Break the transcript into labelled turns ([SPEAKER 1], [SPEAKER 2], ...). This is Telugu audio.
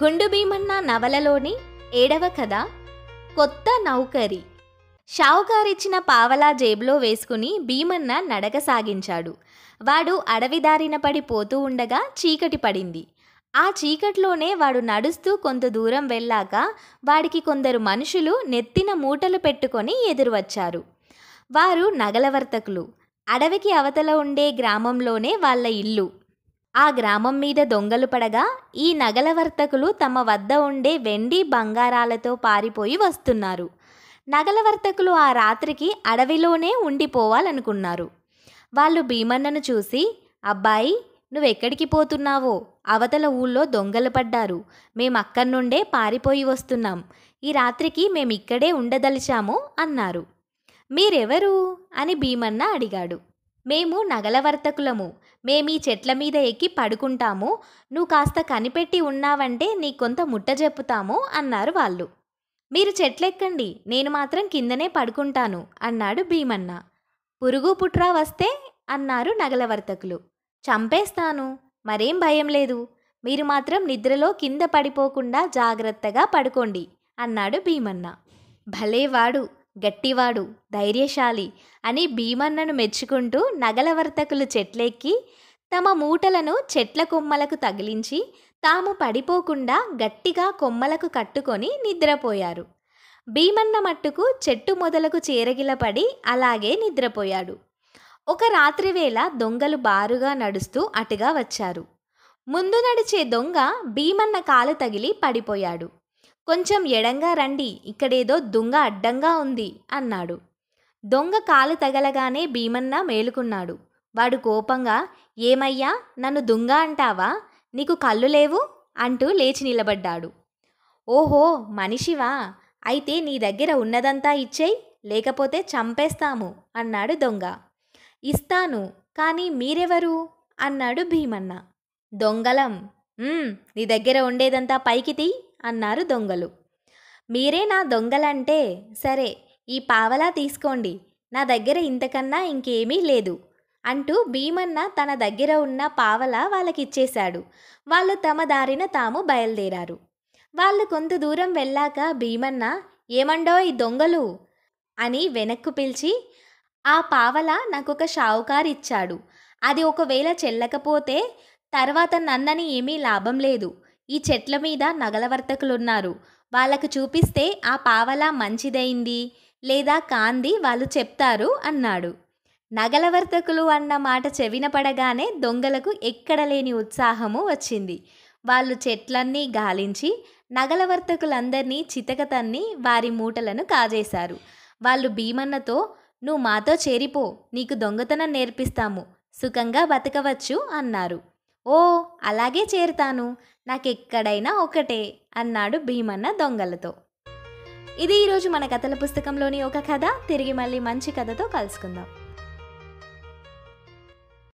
[SPEAKER 1] గుండు భీమన్న నవలలోని ఏడవ కథ కొత్త నౌకరి షావుకారిచ్చిన పావలా జేబులో వేసుకుని భీమన్న నడక సాగించాడు వాడు అడవిదారిన పడి పోతూ ఉండగా చీకటి పడింది ఆ చీకట్లోనే వాడు నడుస్తూ కొంత దూరం వెళ్ళాక వాడికి కొందరు మనుషులు నెత్తిన మూటలు పెట్టుకొని ఎదురువచ్చారు వారు నగలవర్తకులు అడవికి అవతల ఉండే గ్రామంలోనే వాళ్ళ ఇల్లు ఆ గ్రామం మీద దొంగలు పడగా ఈ నగల వర్తకులు తమ వద్ద ఉండే వెండి బంగారాలతో పారిపోయి వస్తున్నారు నగలవర్తకులు వర్తకులు ఆ రాత్రికి అడవిలోనే ఉండిపోవాలనుకున్నారు వాళ్ళు భీమన్నను చూసి అబ్బాయి నువ్వెక్కడికి పోతున్నావో అవతల ఊళ్ళో దొంగలు పడ్డారు మేమక్కడి నుండే పారిపోయి వస్తున్నాం ఈ రాత్రికి మేమిక్కడే ఉండదలిచాము అన్నారు మీరెవరు అని భీమన్న అడిగాడు మేము నగలవర్తకులము మేమీ చెట్ల మీద ఎక్కి పడుకుంటాము నువ్వు కాస్త కనిపెట్టి ఉన్నావంటే నీ కొంత ముట్ట చెప్పుతాము అన్నారు వాళ్ళు మీరు చెట్లెక్కండి నేను మాత్రం కిందనే పడుకుంటాను అన్నాడు భీమన్న పురుగు పుట్రా వస్తే అన్నారు నగలవర్తకులు చంపేస్తాను మరేం భయం లేదు మీరు మాత్రం నిద్రలో కింద పడిపోకుండా జాగ్రత్తగా పడుకోండి అన్నాడు భీమన్న భలేవాడు గట్టివాడు ధైర్యశాలి అని భీమన్నను మెచ్చుకుంటూ నగలవర్తకులు చెట్లెక్కి తమ మూటలను చెట్ల కొమ్మలకు తగిలించి తాము పడిపోకుండా గట్టిగా కొమ్మలకు కట్టుకొని నిద్రపోయారు భీమన్న మట్టుకు చెట్టు మొదలకు చేరగిలపడి అలాగే నిద్రపోయాడు ఒక రాత్రివేళ దొంగలు బారుగా నడుస్తూ అటుగా వచ్చారు ముందు నడిచే దొంగ భీమన్న కాలు తగిలి పడిపోయాడు కొంచెం ఎడంగా రండి ఇక్కడేదో దొంగ అడ్డంగా ఉంది అన్నాడు దొంగ కాలు తగలగానే భీమన్న మేలుకున్నాడు వాడు కోపంగా ఏమయ్యా నన్ను దొంగ అంటావా నీకు కళ్ళు లేవు అంటూ లేచి నిలబడ్డాడు ఓహో మనిషివా అయితే నీ దగ్గర ఉన్నదంతా ఇచ్చేయి లేకపోతే చంపేస్తాము అన్నాడు దొంగ ఇస్తాను కానీ మీరెవరు అన్నాడు భీమన్న దొంగలం నీ దగ్గర ఉండేదంతా పైకి తీ అన్నారు దొంగలు మీరే నా దొంగలంటే సరే ఈ పావలా తీసుకోండి నా దగ్గర ఇంతకన్నా ఇంకేమీ లేదు అంటూ భీమన్న తన దగ్గర ఉన్న పావలా వాళ్ళకిచ్చేశాడు వాళ్ళు తమ దారిన తాము బయలుదేరారు వాళ్ళు కొంత దూరం వెళ్ళాక భీమన్న ఈ దొంగలు అని వెనక్కు పిలిచి ఆ పావల నాకొక షావుకారు ఇచ్చాడు అది ఒకవేళ చెల్లకపోతే తర్వాత నన్నని ఏమీ లాభం లేదు ఈ చెట్ల మీద నగలవర్తకులున్నారు వాళ్ళకు చూపిస్తే ఆ పావలా మంచిదైంది లేదా కాంది వాళ్ళు చెప్తారు అన్నాడు నగలవర్తకులు అన్న మాట చెవిన పడగానే దొంగలకు ఎక్కడలేని ఉత్సాహము వచ్చింది వాళ్ళు చెట్లన్నీ గాలించి నగలవర్తకులందరినీ చితకతన్ని వారి మూటలను కాజేశారు వాళ్ళు భీమన్నతో నువ్వు మాతో చేరిపో నీకు దొంగతనం నేర్పిస్తాము సుఖంగా బతకవచ్చు అన్నారు ఓ అలాగే చేరుతాను నాకెక్కడైనా ఒకటే అన్నాడు భీమన్న దొంగలతో ఇది ఈరోజు మన కథల పుస్తకంలోని ఒక కథ తిరిగి మళ్ళీ మంచి కథతో కలుసుకుందాం